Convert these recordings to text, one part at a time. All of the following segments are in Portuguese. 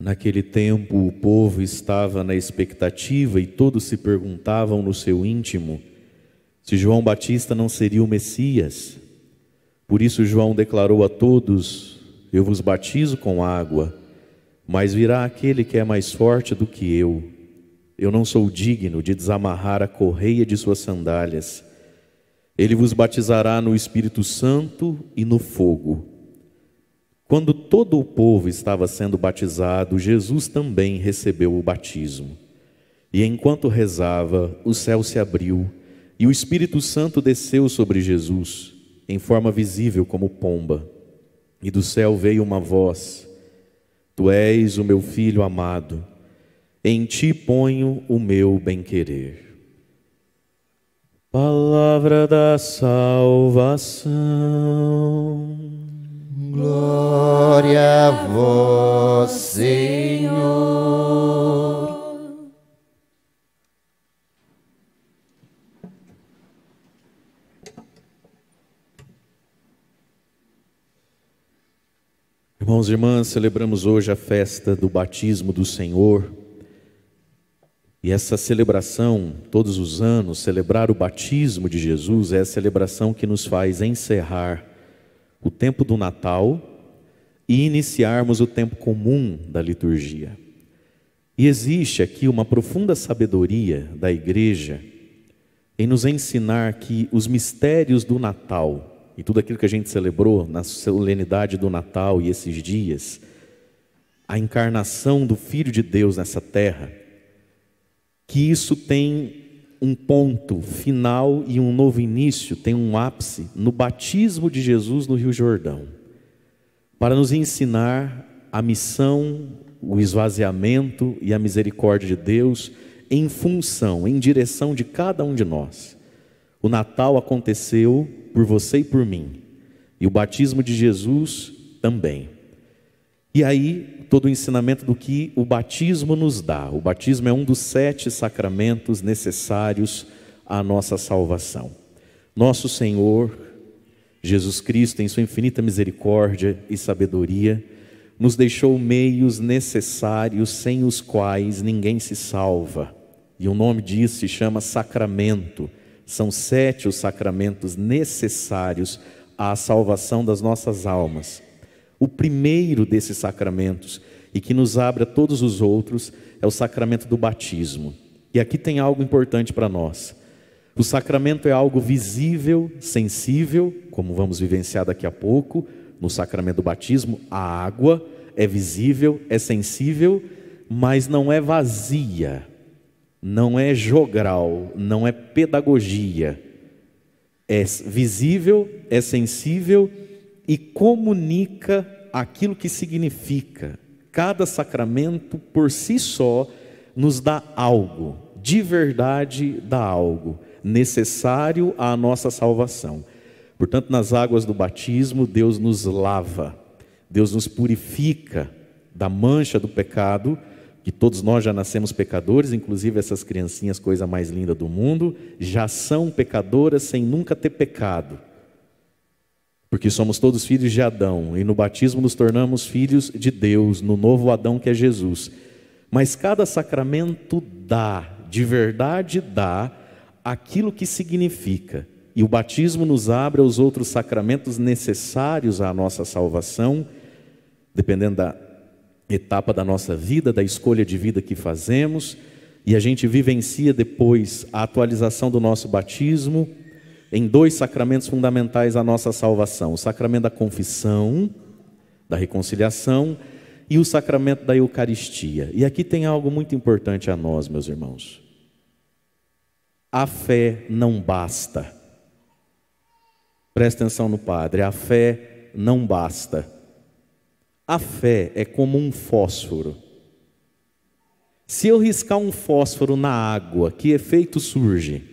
Naquele tempo, o povo estava na expectativa e todos se perguntavam no seu íntimo se João Batista não seria o Messias. Por isso, João declarou a todos: Eu vos batizo com água, mas virá aquele que é mais forte do que eu. Eu não sou digno de desamarrar a correia de suas sandálias. Ele vos batizará no Espírito Santo e no fogo. Quando todo o povo estava sendo batizado, Jesus também recebeu o batismo. E enquanto rezava, o céu se abriu e o Espírito Santo desceu sobre Jesus, em forma visível como pomba. E do céu veio uma voz: Tu és o meu filho amado, em ti ponho o meu bem-querer. Palavra da salvação. Glória a vós, Senhor. Irmãos e irmãs, celebramos hoje a festa do batismo do Senhor. E essa celebração, todos os anos, celebrar o batismo de Jesus, é a celebração que nos faz encerrar o tempo do Natal e iniciarmos o tempo comum da liturgia. E existe aqui uma profunda sabedoria da igreja em nos ensinar que os mistérios do Natal e tudo aquilo que a gente celebrou na solenidade do Natal e esses dias, a encarnação do Filho de Deus nessa terra, que isso tem um ponto final e um novo início, tem um ápice no batismo de Jesus no Rio Jordão, para nos ensinar a missão, o esvaziamento e a misericórdia de Deus em função, em direção de cada um de nós. O Natal aconteceu por você e por mim, e o batismo de Jesus também. E aí, todo o ensinamento do que o batismo nos dá. O batismo é um dos sete sacramentos necessários à nossa salvação. Nosso Senhor, Jesus Cristo, em Sua infinita misericórdia e sabedoria, nos deixou meios necessários sem os quais ninguém se salva. E o nome disso se chama sacramento. São sete os sacramentos necessários à salvação das nossas almas. O primeiro desses sacramentos e que nos abre a todos os outros é o sacramento do batismo. E aqui tem algo importante para nós. O sacramento é algo visível, sensível, como vamos vivenciar daqui a pouco, no sacramento do batismo, a água é visível, é sensível, mas não é vazia, não é jogral, não é pedagogia. É visível, é sensível e comunica aquilo que significa. Cada sacramento por si só nos dá algo, de verdade dá algo, necessário à nossa salvação. Portanto, nas águas do batismo, Deus nos lava, Deus nos purifica da mancha do pecado, que todos nós já nascemos pecadores, inclusive essas criancinhas, coisa mais linda do mundo, já são pecadoras sem nunca ter pecado porque somos todos filhos de Adão e no batismo nos tornamos filhos de Deus, no novo Adão que é Jesus. Mas cada sacramento dá, de verdade dá, aquilo que significa. E o batismo nos abre aos outros sacramentos necessários à nossa salvação, dependendo da etapa da nossa vida, da escolha de vida que fazemos, e a gente vivencia depois a atualização do nosso batismo em dois sacramentos fundamentais à nossa salvação: o sacramento da confissão, da reconciliação e o sacramento da Eucaristia. E aqui tem algo muito importante a nós, meus irmãos. A fé não basta. Presta atenção no Padre, a fé não basta. A fé é como um fósforo. Se eu riscar um fósforo na água, que efeito surge?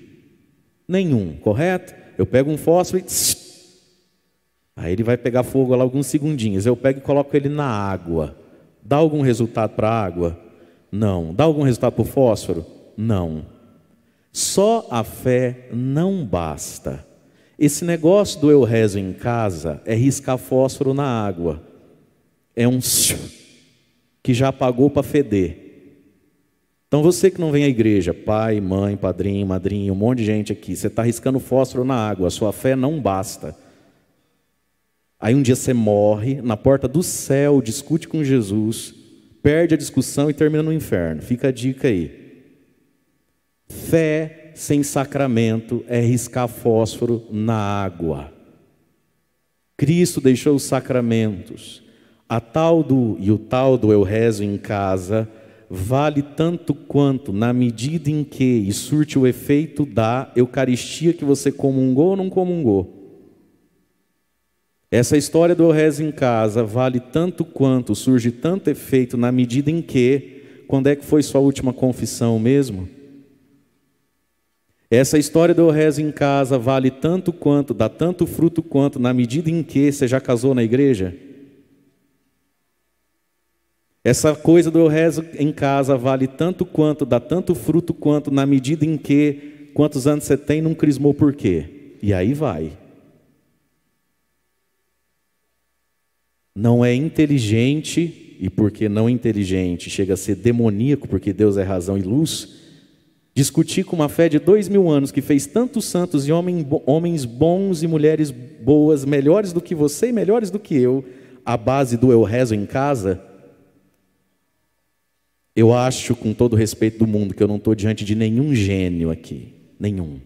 Nenhum, correto? Eu pego um fósforo e. Aí ele vai pegar fogo lá alguns segundinhos. Eu pego e coloco ele na água. Dá algum resultado para a água? Não. Dá algum resultado para o fósforo? Não. Só a fé não basta. Esse negócio do eu rezo em casa é riscar fósforo na água. É um que já apagou para feder. Então você que não vem à igreja, pai, mãe, padrinho, madrinha, um monte de gente aqui, você está riscando fósforo na água, a sua fé não basta. Aí um dia você morre, na porta do céu, discute com Jesus, perde a discussão e termina no inferno. Fica a dica aí. Fé sem sacramento é riscar fósforo na água. Cristo deixou os sacramentos. A tal do e o tal do eu rezo em casa vale tanto quanto, na medida em que, e surte o efeito da Eucaristia que você comungou ou não comungou. Essa história do eu rezo em casa vale tanto quanto, surge tanto efeito na medida em que, quando é que foi sua última confissão mesmo? Essa história do eu rezo em casa vale tanto quanto, dá tanto fruto quanto, na medida em que você já casou na igreja? Essa coisa do eu rezo em casa vale tanto quanto, dá tanto fruto quanto, na medida em que, quantos anos você tem, não crismou por quê? E aí vai. Não é inteligente, e porque não inteligente chega a ser demoníaco, porque Deus é razão e luz, discutir com uma fé de dois mil anos que fez tantos santos e homens bons e mulheres boas, melhores do que você e melhores do que eu, a base do eu rezo em casa eu acho, com todo o respeito do mundo, que eu não estou diante de nenhum gênio aqui. Nenhum.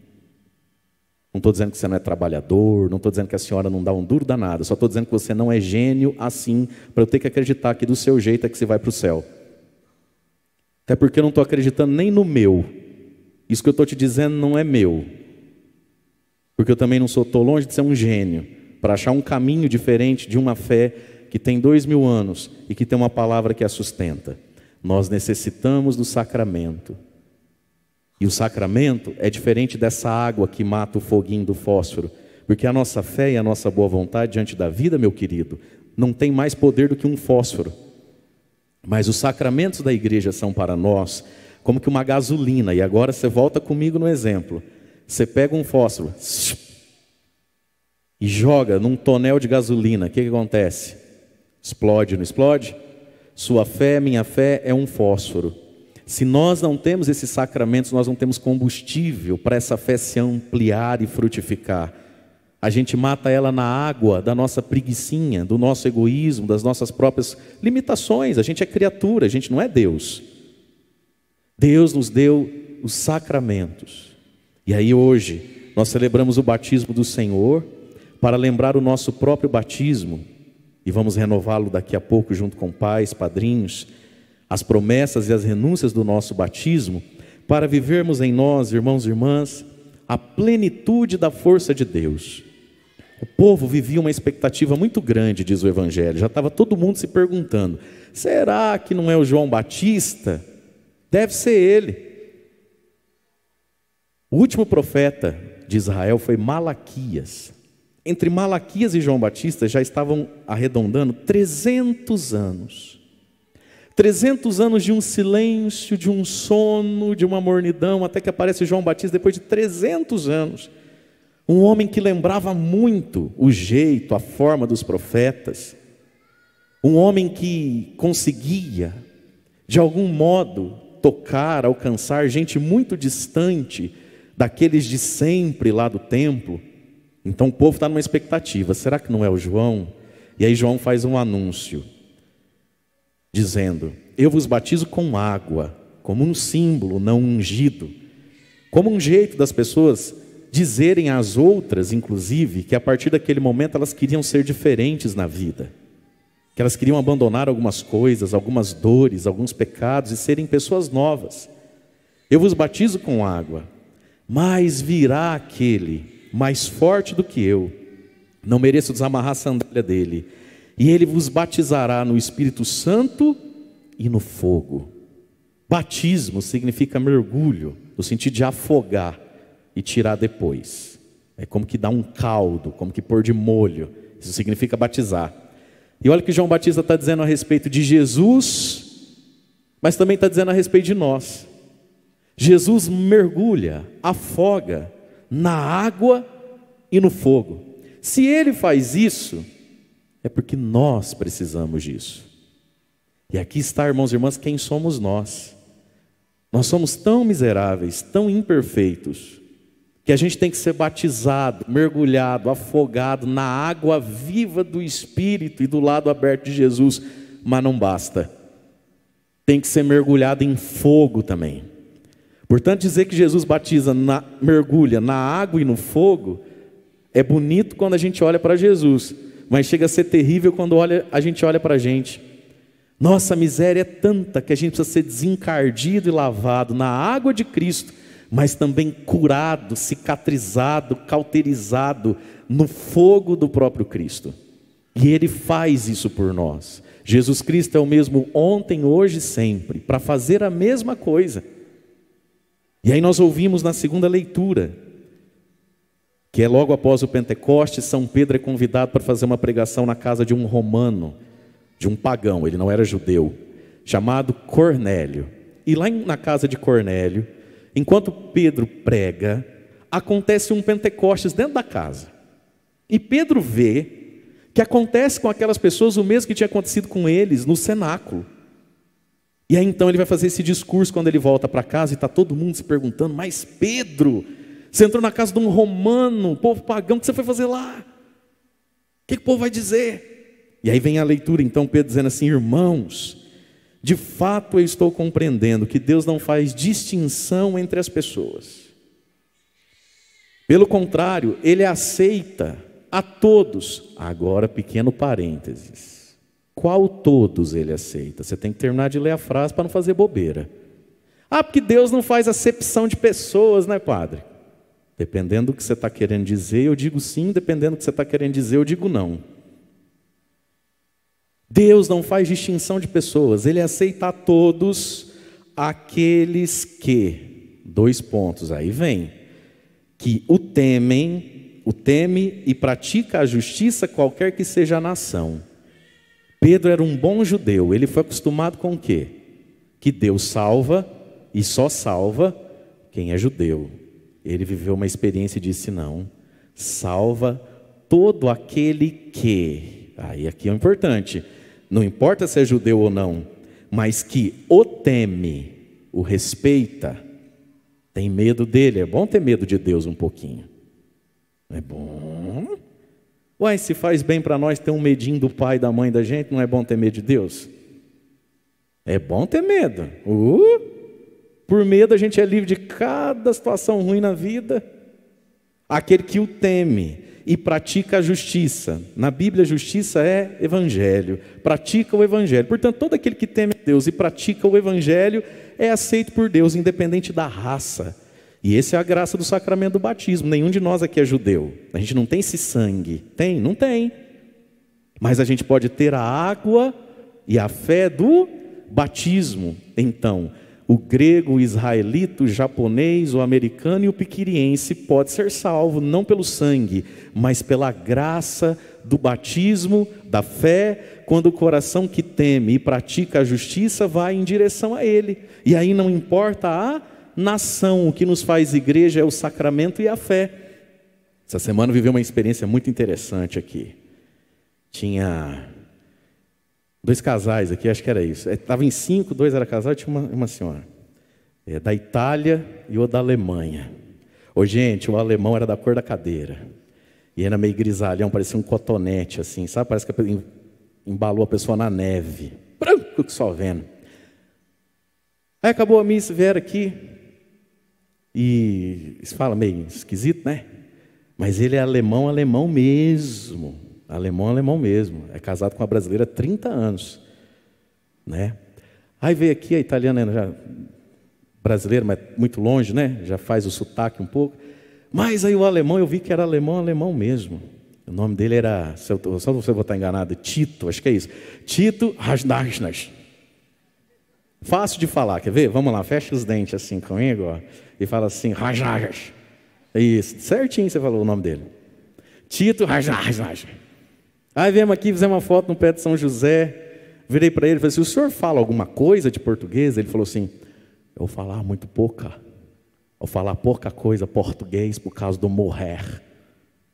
Não estou dizendo que você não é trabalhador, não estou dizendo que a senhora não dá um duro danado, só estou dizendo que você não é gênio assim para eu ter que acreditar que do seu jeito é que você vai para o céu. Até porque eu não estou acreditando nem no meu. Isso que eu estou te dizendo não é meu. Porque eu também não sou, estou longe de ser um gênio para achar um caminho diferente de uma fé que tem dois mil anos e que tem uma palavra que a sustenta. Nós necessitamos do sacramento. E o sacramento é diferente dessa água que mata o foguinho do fósforo, porque a nossa fé e a nossa boa vontade diante da vida, meu querido, não tem mais poder do que um fósforo. Mas os sacramentos da igreja são para nós como que uma gasolina, e agora você volta comigo no exemplo. Você pega um fósforo e joga num tonel de gasolina, o que, que acontece? Explode, não explode? Sua fé, minha fé é um fósforo. Se nós não temos esses sacramentos, nós não temos combustível para essa fé se ampliar e frutificar. A gente mata ela na água da nossa preguiçinha, do nosso egoísmo, das nossas próprias limitações. A gente é criatura, a gente não é Deus. Deus nos deu os sacramentos. E aí hoje nós celebramos o batismo do Senhor para lembrar o nosso próprio batismo e vamos renová-lo daqui a pouco junto com pais, padrinhos, as promessas e as renúncias do nosso batismo, para vivermos em nós, irmãos e irmãs, a plenitude da força de Deus. O povo vivia uma expectativa muito grande, diz o Evangelho. Já estava todo mundo se perguntando: será que não é o João Batista? Deve ser ele. O último profeta de Israel foi Malaquias entre Malaquias e João Batista já estavam arredondando 300 anos. 300 anos de um silêncio, de um sono, de uma mornidão, até que aparece João Batista depois de 300 anos. Um homem que lembrava muito o jeito, a forma dos profetas. Um homem que conseguia, de algum modo, tocar, alcançar gente muito distante daqueles de sempre lá do templo. Então o povo está numa expectativa: será que não é o João? E aí João faz um anúncio, dizendo: Eu vos batizo com água, como um símbolo não ungido, como um jeito das pessoas dizerem às outras, inclusive, que a partir daquele momento elas queriam ser diferentes na vida, que elas queriam abandonar algumas coisas, algumas dores, alguns pecados e serem pessoas novas. Eu vos batizo com água, mas virá aquele mais forte do que eu. Não mereço desamarrar a sandália dele. E ele vos batizará no Espírito Santo e no fogo. Batismo significa mergulho, no sentido de afogar e tirar depois. É como que dá um caldo, como que pôr de molho. Isso significa batizar. E olha o que João Batista está dizendo a respeito de Jesus, mas também está dizendo a respeito de nós. Jesus mergulha, afoga, na água e no fogo. Se ele faz isso, é porque nós precisamos disso. E aqui está, irmãos e irmãs, quem somos nós. Nós somos tão miseráveis, tão imperfeitos, que a gente tem que ser batizado, mergulhado, afogado na água viva do Espírito e do lado aberto de Jesus, mas não basta. Tem que ser mergulhado em fogo também. Portanto, dizer que Jesus batiza, na, mergulha na água e no fogo, é bonito quando a gente olha para Jesus, mas chega a ser terrível quando olha, a gente olha para a gente. Nossa miséria é tanta que a gente precisa ser desencardido e lavado na água de Cristo, mas também curado, cicatrizado, cauterizado no fogo do próprio Cristo. E Ele faz isso por nós. Jesus Cristo é o mesmo ontem, hoje e sempre, para fazer a mesma coisa. E aí nós ouvimos na segunda leitura, que é logo após o Pentecoste, São Pedro é convidado para fazer uma pregação na casa de um romano, de um pagão, ele não era judeu, chamado Cornélio. E lá na casa de Cornélio, enquanto Pedro prega, acontece um Pentecostes dentro da casa. E Pedro vê que acontece com aquelas pessoas o mesmo que tinha acontecido com eles no cenáculo. E aí então ele vai fazer esse discurso quando ele volta para casa e está todo mundo se perguntando: Mas Pedro, você entrou na casa de um romano, povo pagão, o que você foi fazer lá? O que, que o povo vai dizer? E aí vem a leitura então, Pedro dizendo assim: Irmãos, de fato eu estou compreendendo que Deus não faz distinção entre as pessoas. Pelo contrário, ele aceita a todos. Agora, pequeno parênteses. Qual todos ele aceita? Você tem que terminar de ler a frase para não fazer bobeira. Ah, porque Deus não faz acepção de pessoas, né, padre? Dependendo do que você está querendo dizer, eu digo sim, dependendo do que você está querendo dizer, eu digo não. Deus não faz distinção de pessoas, ele aceita a todos aqueles que, dois pontos, aí vem, que o temem, o teme e pratica a justiça, qualquer que seja a nação. Pedro era um bom judeu, ele foi acostumado com o quê? Que Deus salva e só salva quem é judeu. Ele viveu uma experiência e disse: não, salva todo aquele que. Aí aqui é importante, não importa se é judeu ou não, mas que o teme, o respeita, tem medo dele. É bom ter medo de Deus um pouquinho. É bom. Uai, se faz bem para nós ter um medinho do pai e da mãe da gente, não é bom ter medo de Deus? É bom ter medo. Uh! Por medo a gente é livre de cada situação ruim na vida. Aquele que o teme e pratica a justiça. Na Bíblia, justiça é evangelho. Pratica o evangelho. Portanto, todo aquele que teme a Deus e pratica o evangelho é aceito por Deus, independente da raça e essa é a graça do sacramento do batismo. Nenhum de nós aqui é judeu. A gente não tem esse sangue. Tem? Não tem. Mas a gente pode ter a água e a fé do batismo. Então, o grego, o israelita, o japonês, o americano e o piquiriense pode ser salvo não pelo sangue, mas pela graça do batismo, da fé, quando o coração que teme e pratica a justiça vai em direção a ele. E aí não importa a nação. O que nos faz igreja é o sacramento e a fé. Essa semana eu vivi uma experiência muito interessante aqui. Tinha dois casais aqui, acho que era isso. Estava é, em cinco, dois eram casais tinha uma, uma senhora. É, da Itália e o da Alemanha. Ô, gente, o alemão era da cor da cadeira. E era meio grisalhão, parecia um cotonete, assim, sabe? Parece que embalou a pessoa na neve. Branco que só vendo. Aí acabou a missa, vieram aqui. E se fala meio esquisito, né? Mas ele é alemão, alemão mesmo. Alemão, alemão mesmo. É casado com uma brasileira há 30 anos. Né? Aí veio aqui, a italiana já brasileira, mas muito longe, né? Já faz o sotaque um pouco. Mas aí o alemão, eu vi que era alemão, alemão mesmo. O nome dele era, se eu, só você eu vou estar enganado, Tito, acho que é isso. Tito Rasnasnas. Fácil de falar, quer ver? Vamos lá, fecha os dentes assim comigo, ó, e fala assim, Rajajas. Isso, certinho você falou o nome dele. Tito Rajajas. Aí viemos aqui, fizemos uma foto no pé de São José, virei para ele e falei assim, o senhor fala alguma coisa de português? Ele falou assim, eu falar muito pouca, eu falar pouca coisa português por causa do morrer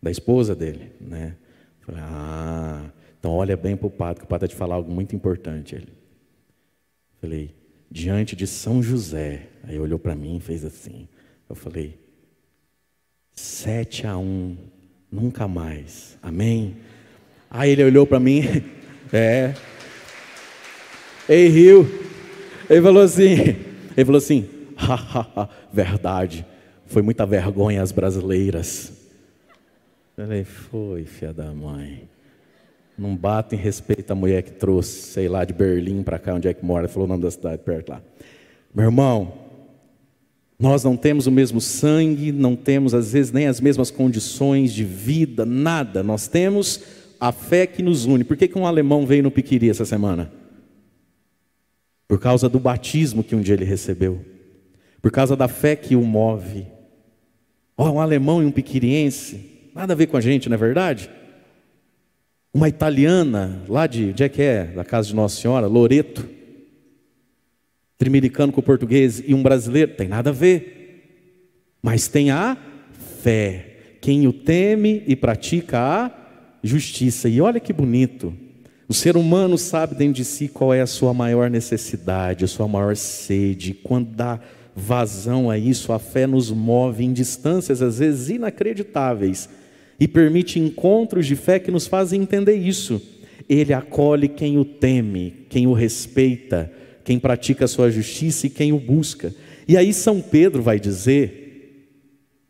da esposa dele, né? Falei, ah, então olha bem para o padre, que o padre vai tá te falar algo muito importante. Ele, Falei, diante de São José. Aí olhou para mim e fez assim. Eu falei, sete a um nunca mais. Amém? Aí ele olhou para mim, é. Ei, riu. Ele falou assim, ele falou assim, verdade. Foi muita vergonha as brasileiras. eu Falei, foi, filha da mãe. Não bata em respeito à mulher que trouxe, sei lá, de Berlim para cá, onde é que mora, falou o nome da cidade perto lá. Meu irmão, nós não temos o mesmo sangue, não temos às vezes nem as mesmas condições de vida, nada. Nós temos a fé que nos une. Por que, que um alemão veio no Piquiri essa semana? Por causa do batismo que um dia ele recebeu, por causa da fé que o move. Oh, um alemão e um piquiriense, nada a ver com a gente, não é verdade? uma italiana, lá de, onde é que é? Da casa de Nossa Senhora, Loreto, trimericano com o português e um brasileiro, tem nada a ver, mas tem a fé. Quem o teme e pratica a justiça. E olha que bonito. O ser humano sabe dentro de si qual é a sua maior necessidade, a sua maior sede. Quando dá vazão a isso, a fé nos move em distâncias às vezes inacreditáveis, e permite encontros de fé que nos fazem entender isso. Ele acolhe quem o teme, quem o respeita, quem pratica a sua justiça e quem o busca. E aí São Pedro vai dizer: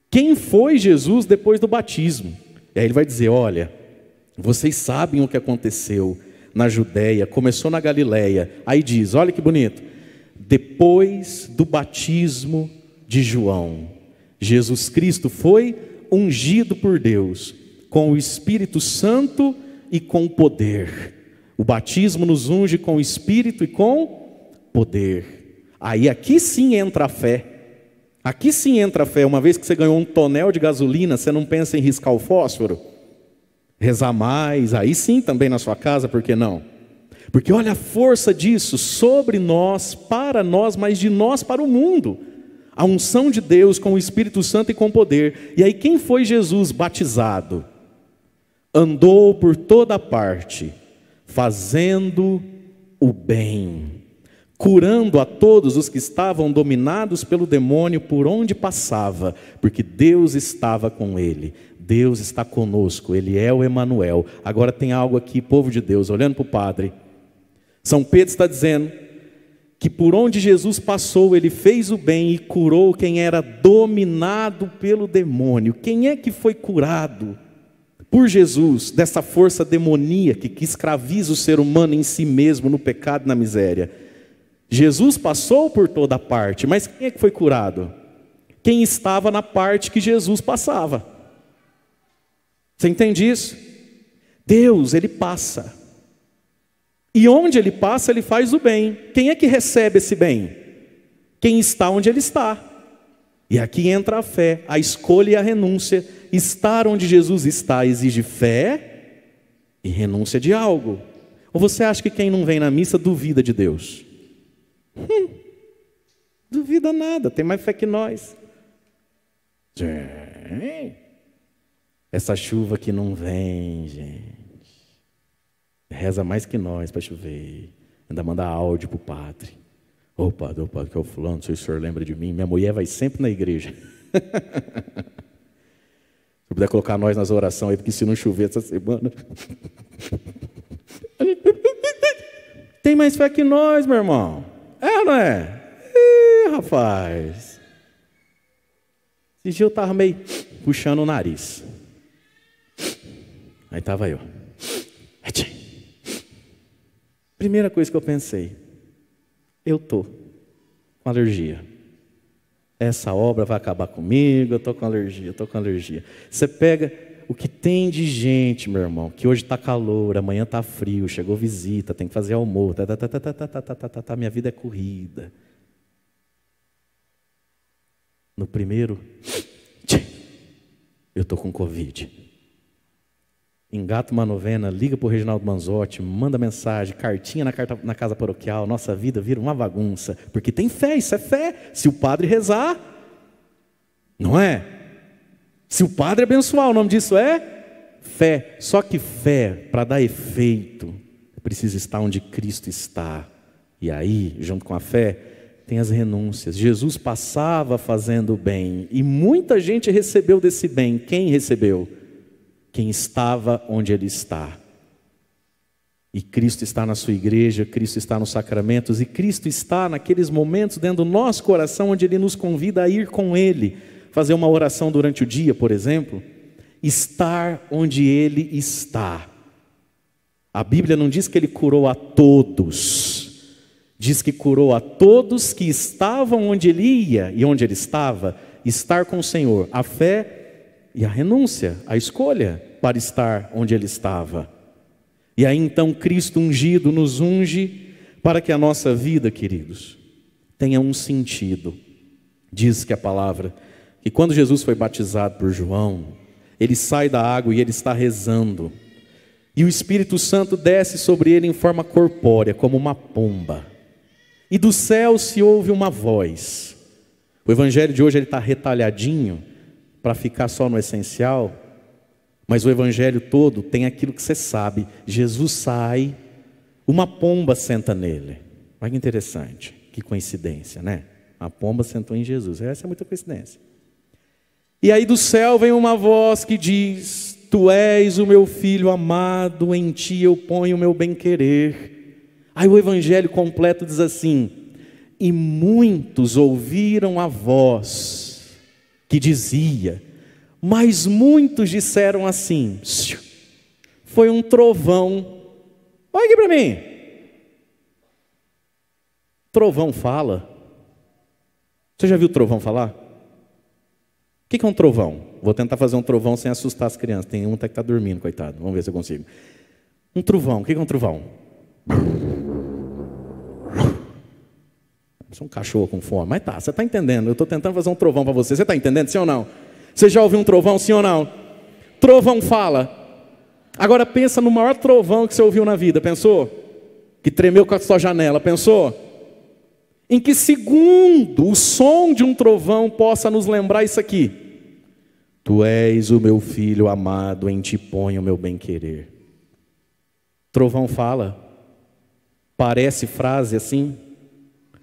quem foi Jesus depois do batismo? E aí ele vai dizer: olha, vocês sabem o que aconteceu na Judéia, começou na Galiléia. Aí diz: olha que bonito. Depois do batismo de João, Jesus Cristo foi ungido por Deus, com o Espírito Santo e com poder. O batismo nos unge com o Espírito e com poder. Aí aqui sim entra a fé. Aqui sim entra a fé. Uma vez que você ganhou um tonel de gasolina, você não pensa em riscar o fósforo? Rezar mais, aí sim também na sua casa, por que não? Porque olha a força disso sobre nós, para nós, mas de nós para o mundo a unção de Deus com o Espírito Santo e com poder. E aí, quem foi Jesus batizado? Andou por toda parte, fazendo o bem, curando a todos os que estavam dominados pelo demônio por onde passava, porque Deus estava com ele. Deus está conosco, ele é o Emanuel. Agora tem algo aqui, povo de Deus, olhando para o Padre. São Pedro está dizendo: que por onde Jesus passou, ele fez o bem e curou quem era dominado pelo demônio. Quem é que foi curado por Jesus dessa força demoníaca que escraviza o ser humano em si mesmo, no pecado e na miséria? Jesus passou por toda parte, mas quem é que foi curado? Quem estava na parte que Jesus passava. Você entende isso? Deus, ele passa. E onde ele passa, ele faz o bem. Quem é que recebe esse bem? Quem está onde ele está. E aqui entra a fé, a escolha e a renúncia. Estar onde Jesus está exige fé e renúncia de algo. Ou você acha que quem não vem na missa duvida de Deus? Hum, duvida nada, tem mais fé que nós. Essa chuva que não vem, gente. Reza mais que nós para chover. Ainda manda áudio para o padre. Ô oh, padre, ô oh, padre, que é o fulano, não sei se o senhor lembra de mim. Minha mulher vai sempre na igreja. se puder colocar nós nas orações aí, porque se não chover essa semana. Tem mais fé que nós, meu irmão. É, não é? Ih, rapaz. Esse dia eu tava meio puxando o nariz. Aí tava eu. Atchim. Primeira coisa que eu pensei, eu tô com alergia. Essa obra vai acabar comigo, eu tô com alergia, eu tô com alergia. Você pega o que tem de gente, meu irmão, que hoje está calor, amanhã está frio, chegou visita, tem que fazer almoço, tá, tá, tá, tá, tá, tá, tá, tá, tá, minha vida é corrida. No primeiro, eu estou com Covid. Engata uma novena, liga para o Reginaldo Manzotti, manda mensagem, cartinha na, carta, na casa paroquial, nossa vida vira uma bagunça. Porque tem fé, isso é fé. Se o padre rezar, não é? Se o padre abençoar, o nome disso é fé. Só que fé, para dar efeito, precisa estar onde Cristo está. E aí, junto com a fé, tem as renúncias. Jesus passava fazendo o bem e muita gente recebeu desse bem. Quem recebeu? quem estava onde ele está. E Cristo está na sua igreja, Cristo está nos sacramentos, e Cristo está naqueles momentos dentro do nosso coração onde ele nos convida a ir com ele, fazer uma oração durante o dia, por exemplo. Estar onde ele está. A Bíblia não diz que ele curou a todos, diz que curou a todos que estavam onde ele ia e onde ele estava. Estar com o Senhor. A fé e a renúncia, a escolha para estar onde ele estava. E aí então Cristo ungido nos unge para que a nossa vida, queridos, tenha um sentido. Diz que a palavra que quando Jesus foi batizado por João, ele sai da água e ele está rezando. E o Espírito Santo desce sobre ele em forma corpórea, como uma pomba. E do céu se ouve uma voz. O evangelho de hoje ele está retalhadinho, para ficar só no essencial, mas o evangelho todo tem aquilo que você sabe. Jesus sai, uma pomba senta nele. Olha que interessante, que coincidência, né? A pomba sentou em Jesus. Essa é muita coincidência. E aí do céu vem uma voz que diz: Tu és o meu filho amado, em ti eu ponho o meu bem-querer. Aí o evangelho completo diz assim: E muitos ouviram a voz que dizia, mas muitos disseram assim: foi um trovão. Olha aqui para mim. Trovão fala. Você já viu trovão falar? O que é um trovão? Vou tentar fazer um trovão sem assustar as crianças. Tem um até que está dormindo, coitado. Vamos ver se eu consigo. Um trovão. O que é um trovão? Sou um cachorro com fome. Mas tá, você está entendendo. Eu estou tentando fazer um trovão para você. Você está entendendo, sim ou não? Você já ouviu um trovão, sim ou não? Trovão fala. Agora pensa no maior trovão que você ouviu na vida. Pensou? Que tremeu com a sua janela. Pensou? Em que segundo o som de um trovão possa nos lembrar isso aqui? Tu és o meu filho amado, em ti ponho o meu bem-querer. Trovão fala. Parece frase assim,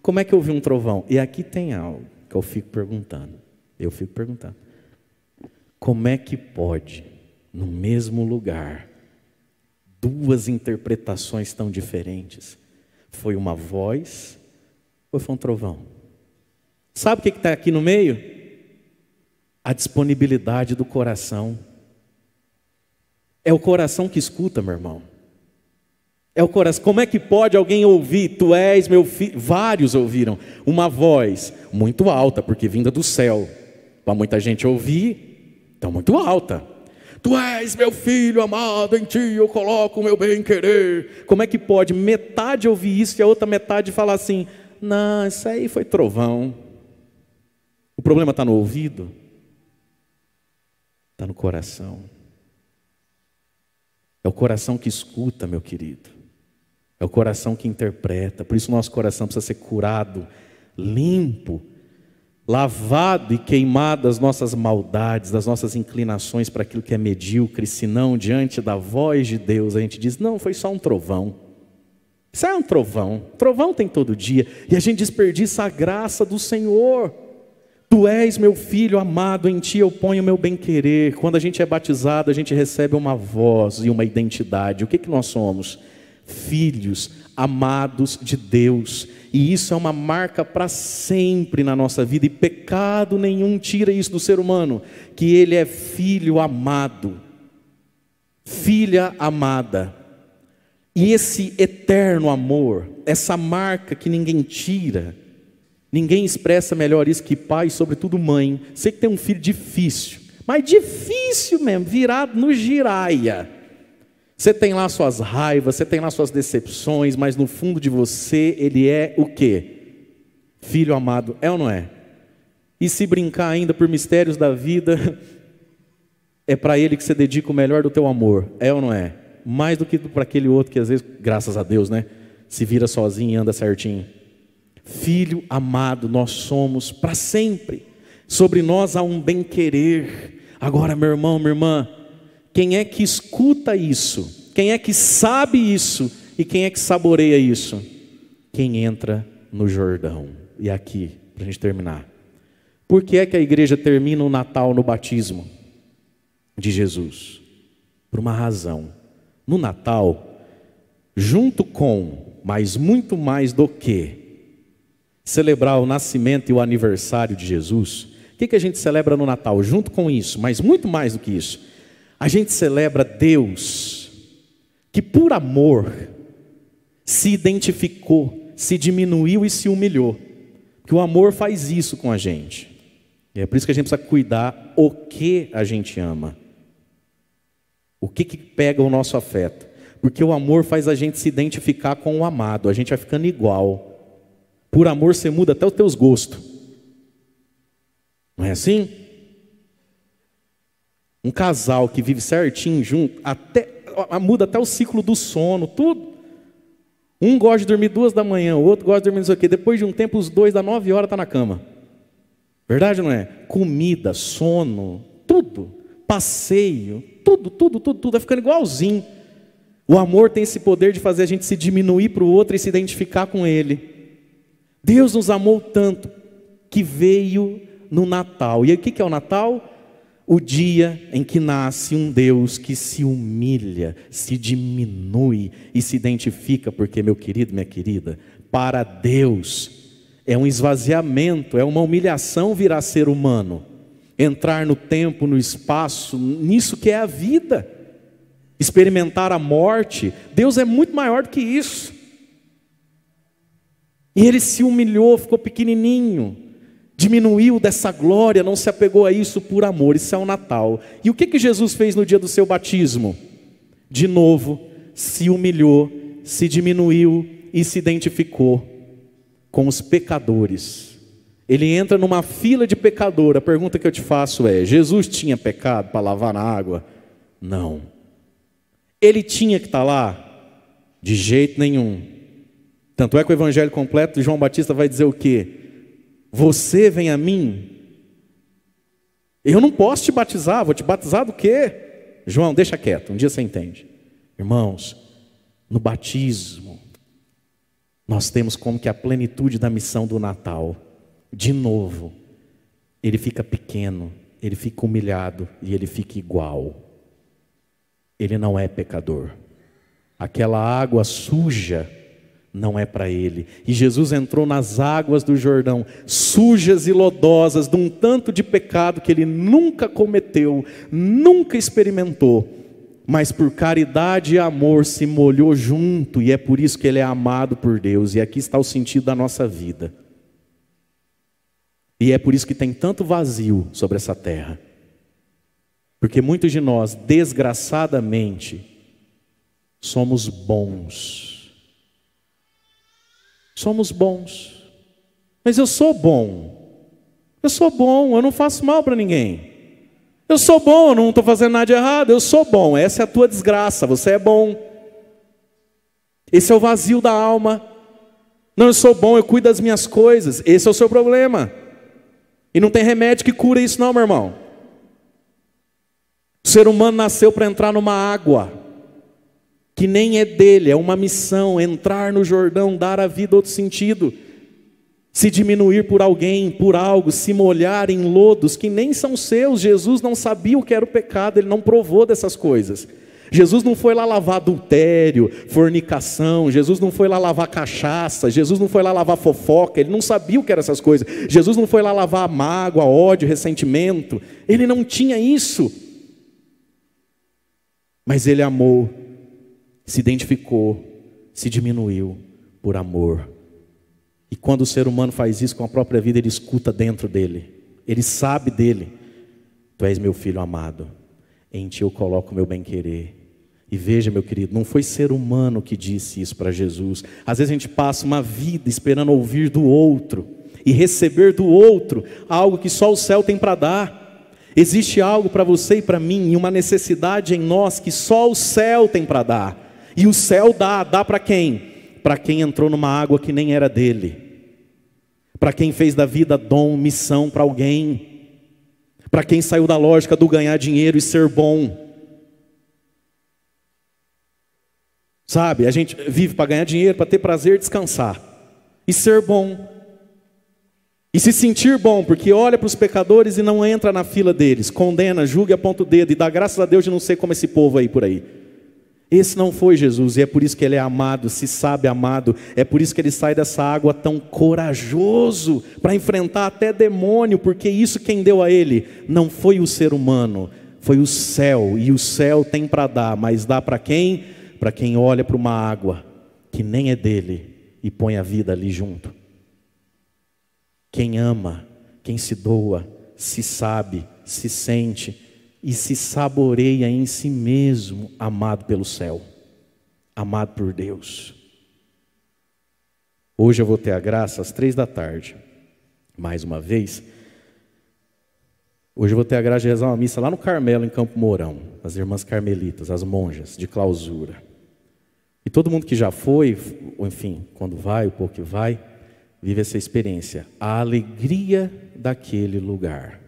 como é que eu vi um trovão? E aqui tem algo que eu fico perguntando. Eu fico perguntando. Como é que pode, no mesmo lugar, duas interpretações tão diferentes? Foi uma voz ou foi um trovão? Sabe o que está aqui no meio? A disponibilidade do coração. É o coração que escuta, meu irmão. É o coração. Como é que pode alguém ouvir? Tu és meu filho. Vários ouviram uma voz muito alta, porque vinda do céu. Para muita gente ouvir, então muito alta. Tu és meu filho amado, em ti eu coloco o meu bem-querer. Como é que pode metade ouvir isso e a outra metade falar assim: não, isso aí foi trovão. O problema está no ouvido, está no coração. É o coração que escuta, meu querido. É o coração que interpreta. Por isso, nosso coração precisa ser curado, limpo, lavado e queimado das nossas maldades, das nossas inclinações para aquilo que é medíocre, senão diante da voz de Deus a gente diz: não, foi só um trovão. Isso é um trovão. Trovão tem todo dia. E a gente desperdiça a graça do Senhor. Tu és meu filho amado, em ti eu ponho o meu bem-querer. Quando a gente é batizado, a gente recebe uma voz e uma identidade. O que, que nós somos? filhos amados de Deus. E isso é uma marca para sempre na nossa vida, e pecado nenhum tira isso do ser humano, que ele é filho amado, filha amada. E esse eterno amor, essa marca que ninguém tira, ninguém expressa melhor isso que pai, sobretudo mãe. Sei que tem um filho difícil, mas difícil mesmo, virado no giraia você tem lá suas raivas, você tem lá suas decepções, mas no fundo de você ele é o quê? Filho amado, é ou não é? E se brincar ainda por mistérios da vida, é para ele que você dedica o melhor do teu amor, é ou não é? Mais do que para aquele outro que às vezes, graças a Deus, né, se vira sozinho e anda certinho. Filho amado, nós somos para sempre. Sobre nós há um bem-querer. Agora, meu irmão, minha irmã, quem é que escuta isso? Quem é que sabe isso? E quem é que saboreia isso? Quem entra no Jordão. E aqui, para a gente terminar. Por que é que a igreja termina o Natal no batismo de Jesus? Por uma razão. No Natal, junto com, mas muito mais do que, celebrar o nascimento e o aniversário de Jesus, o que, que a gente celebra no Natal? Junto com isso, mas muito mais do que isso, a gente celebra Deus, que por amor se identificou, se diminuiu e se humilhou. Que o amor faz isso com a gente. E é por isso que a gente precisa cuidar o que a gente ama. O que, que pega o nosso afeto? Porque o amor faz a gente se identificar com o amado, a gente vai ficando igual. Por amor você muda até os teus gostos. Não é assim? Um casal que vive certinho junto, até, muda até o ciclo do sono, tudo. Um gosta de dormir duas da manhã, o outro gosta de dormir não sei o quê. Depois de um tempo, os dois, da nove horas, estão tá na cama. Verdade não é? Comida, sono, tudo. Passeio, tudo, tudo, tudo, tudo. é ficando igualzinho. O amor tem esse poder de fazer a gente se diminuir para o outro e se identificar com ele. Deus nos amou tanto que veio no Natal. E aí, o que é o Natal? o dia em que nasce um Deus que se humilha, se diminui e se identifica, porque, meu querido, minha querida, para Deus é um esvaziamento, é uma humilhação virar ser humano, entrar no tempo, no espaço, nisso que é a vida, experimentar a morte. Deus é muito maior do que isso. E ele se humilhou, ficou pequenininho, diminuiu dessa glória, não se apegou a isso por amor. Isso é o Natal. E o que, que Jesus fez no dia do seu batismo? De novo, se humilhou, se diminuiu e se identificou com os pecadores. Ele entra numa fila de pecador. A pergunta que eu te faço é: Jesus tinha pecado para lavar na água? Não. Ele tinha que estar tá lá? De jeito nenhum. Tanto é que o evangelho completo João Batista vai dizer o quê? Você vem a mim. Eu não posso te batizar, vou te batizar do quê? João, deixa quieto, um dia você entende. Irmãos, no batismo, nós temos como que a plenitude da missão do Natal. De novo, ele fica pequeno, ele fica humilhado e ele fica igual. Ele não é pecador. Aquela água suja não é para ele. E Jesus entrou nas águas do Jordão, sujas e lodosas, de um tanto de pecado que ele nunca cometeu, nunca experimentou, mas por caridade e amor se molhou junto, e é por isso que ele é amado por Deus, e aqui está o sentido da nossa vida. E é por isso que tem tanto vazio sobre essa terra. Porque muitos de nós, desgraçadamente, somos bons Somos bons. Mas eu sou bom. Eu sou bom, eu não faço mal para ninguém. Eu sou bom, eu não estou fazendo nada de errado, eu sou bom. Essa é a tua desgraça, você é bom. Esse é o vazio da alma. Não, eu sou bom, eu cuido das minhas coisas. Esse é o seu problema. E não tem remédio que cura isso, não, meu irmão. O ser humano nasceu para entrar numa água que nem é dele, é uma missão entrar no Jordão, dar à vida outro sentido, se diminuir por alguém, por algo, se molhar em lodos que nem são seus. Jesus não sabia o que era o pecado, ele não provou dessas coisas. Jesus não foi lá lavar adultério, fornicação, Jesus não foi lá lavar cachaça, Jesus não foi lá lavar fofoca, ele não sabia o que eram essas coisas. Jesus não foi lá lavar mágoa, ódio, ressentimento, ele não tinha isso. Mas ele amou se identificou, se diminuiu por amor. E quando o ser humano faz isso com a própria vida, ele escuta dentro dele, ele sabe dele: Tu és meu filho amado, em ti eu coloco meu bem-querer. E veja, meu querido, não foi ser humano que disse isso para Jesus. Às vezes a gente passa uma vida esperando ouvir do outro e receber do outro algo que só o céu tem para dar. Existe algo para você e para mim e uma necessidade em nós que só o céu tem para dar. E o céu dá, dá para quem? Para quem entrou numa água que nem era dele. Para quem fez da vida dom, missão para alguém. Para quem saiu da lógica do ganhar dinheiro e ser bom. Sabe, a gente vive para ganhar dinheiro, para ter prazer, descansar. E ser bom. E se sentir bom, porque olha para os pecadores e não entra na fila deles, condena, julga, aponta o dedo e dá graças a Deus de não ser como esse povo aí por aí. Esse não foi Jesus, e é por isso que ele é amado, se sabe amado, é por isso que ele sai dessa água tão corajoso para enfrentar até demônio, porque isso quem deu a ele não foi o ser humano, foi o céu, e o céu tem para dar, mas dá para quem? Para quem olha para uma água que nem é dele e põe a vida ali junto. Quem ama, quem se doa, se sabe, se sente, e se saboreia em si mesmo, amado pelo céu, amado por Deus. Hoje eu vou ter a graça às três da tarde, mais uma vez. Hoje eu vou ter a graça de rezar uma missa lá no Carmelo, em Campo Mourão, as irmãs carmelitas, as monjas, de clausura. E todo mundo que já foi, ou enfim, quando vai, o pouco que vai, vive essa experiência. A alegria daquele lugar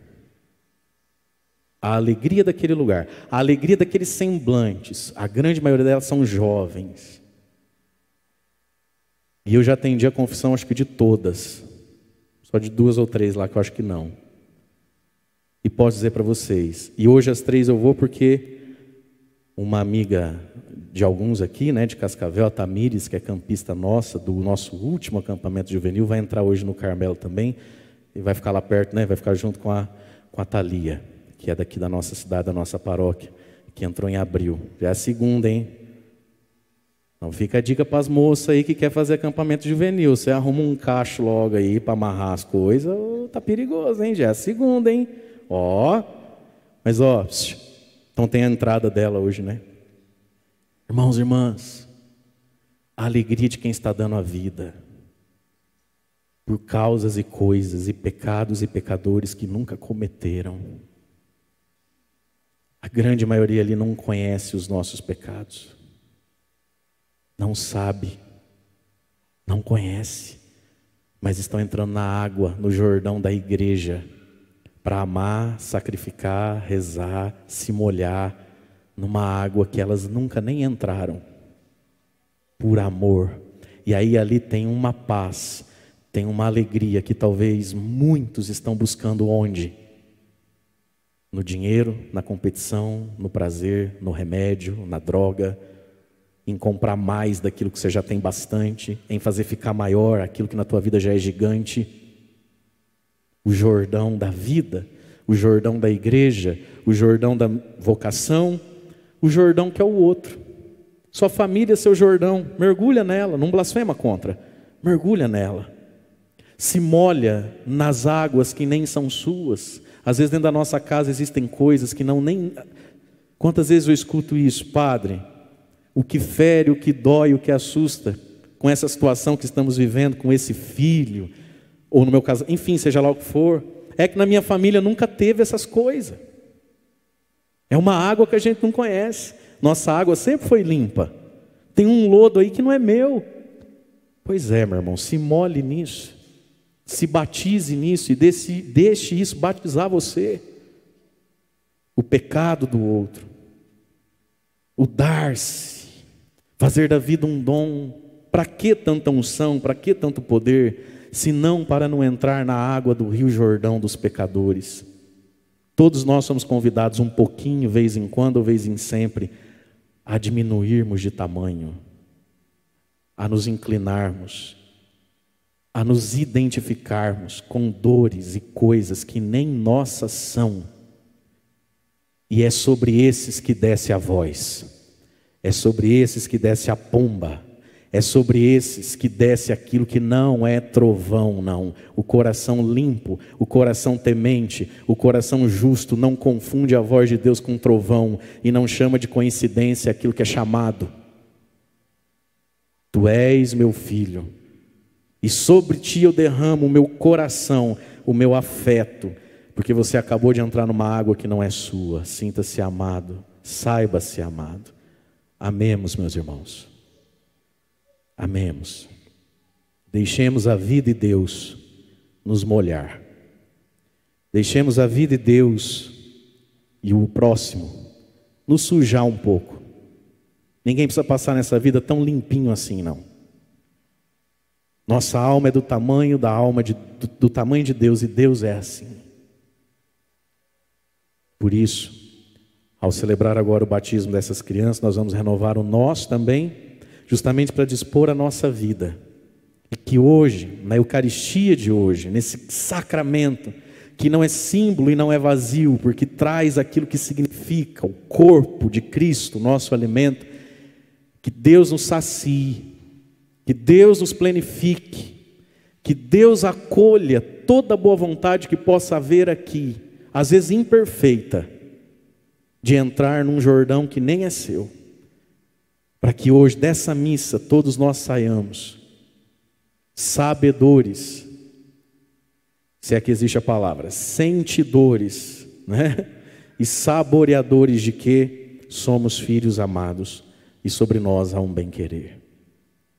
a alegria daquele lugar, a alegria daqueles semblantes, a grande maioria delas são jovens. E eu já atendi a confissão, acho que de todas, só de duas ou três lá que eu acho que não. E posso dizer para vocês, e hoje às três eu vou porque uma amiga de alguns aqui, né, de Cascavel, a Tamires, que é campista nossa, do nosso último acampamento juvenil, vai entrar hoje no Carmelo também, e vai ficar lá perto, né, vai ficar junto com a, com a Thalia que é daqui da nossa cidade, da nossa paróquia, que entrou em abril. Já é a segunda, hein? Então fica a dica para as moças aí que quer fazer acampamento juvenil. Você arruma um cacho logo aí para amarrar as coisas, tá perigoso, hein? Já é a segunda, hein? Ó, mas ó, então tem a entrada dela hoje, né? Irmãos e irmãs, a alegria de quem está dando a vida por causas e coisas e pecados e pecadores que nunca cometeram. A grande maioria ali não conhece os nossos pecados, não sabe, não conhece, mas estão entrando na água, no Jordão da igreja, para amar, sacrificar, rezar, se molhar numa água que elas nunca nem entraram, por amor. E aí ali tem uma paz, tem uma alegria que talvez muitos estão buscando onde? no dinheiro, na competição, no prazer, no remédio, na droga, em comprar mais daquilo que você já tem bastante, em fazer ficar maior aquilo que na tua vida já é gigante. O Jordão da vida, o Jordão da igreja, o Jordão da vocação, o Jordão que é o outro. Sua família é seu Jordão, mergulha nela, não blasfema contra, mergulha nela. Se molha nas águas que nem são suas, às vezes, dentro da nossa casa existem coisas que não nem. Quantas vezes eu escuto isso, Padre? O que fere, o que dói, o que assusta com essa situação que estamos vivendo, com esse filho, ou no meu caso, enfim, seja lá o que for, é que na minha família nunca teve essas coisas. É uma água que a gente não conhece. Nossa água sempre foi limpa. Tem um lodo aí que não é meu. Pois é, meu irmão, se mole nisso se batize nisso e deixe, deixe isso batizar você. O pecado do outro, o dar-se, fazer da vida um dom. Para que tanta unção, para que tanto poder, se não para não entrar na água do Rio Jordão dos pecadores? Todos nós somos convidados um pouquinho, vez em quando, vez em sempre, a diminuirmos de tamanho, a nos inclinarmos a nos identificarmos com dores e coisas que nem nossas são. E é sobre esses que desce a voz, é sobre esses que desce a pomba, é sobre esses que desce aquilo que não é trovão, não. O coração limpo, o coração temente, o coração justo não confunde a voz de Deus com trovão e não chama de coincidência aquilo que é chamado. Tu és meu filho, e sobre ti eu derramo o meu coração, o meu afeto, porque você acabou de entrar numa água que não é sua. Sinta-se amado, saiba-se amado. Amemos, meus irmãos. Amemos. Deixemos a vida e Deus nos molhar. Deixemos a vida e Deus e o próximo nos sujar um pouco. Ninguém precisa passar nessa vida tão limpinho assim, não. Nossa alma é do tamanho da alma de, do, do tamanho de Deus e Deus é assim. Por isso, ao celebrar agora o batismo dessas crianças, nós vamos renovar o nós também, justamente para dispor a nossa vida. E que hoje, na Eucaristia de hoje, nesse sacramento, que não é símbolo e não é vazio, porque traz aquilo que significa o corpo de Cristo, nosso alimento, que Deus nos sacie que Deus nos planifique, que Deus acolha toda boa vontade que possa haver aqui, às vezes imperfeita, de entrar num Jordão que nem é seu, para que hoje dessa missa todos nós saiamos sabedores, se é que existe a palavra, sentidores, né? E saboreadores de que somos filhos amados e sobre nós há um bem-querer.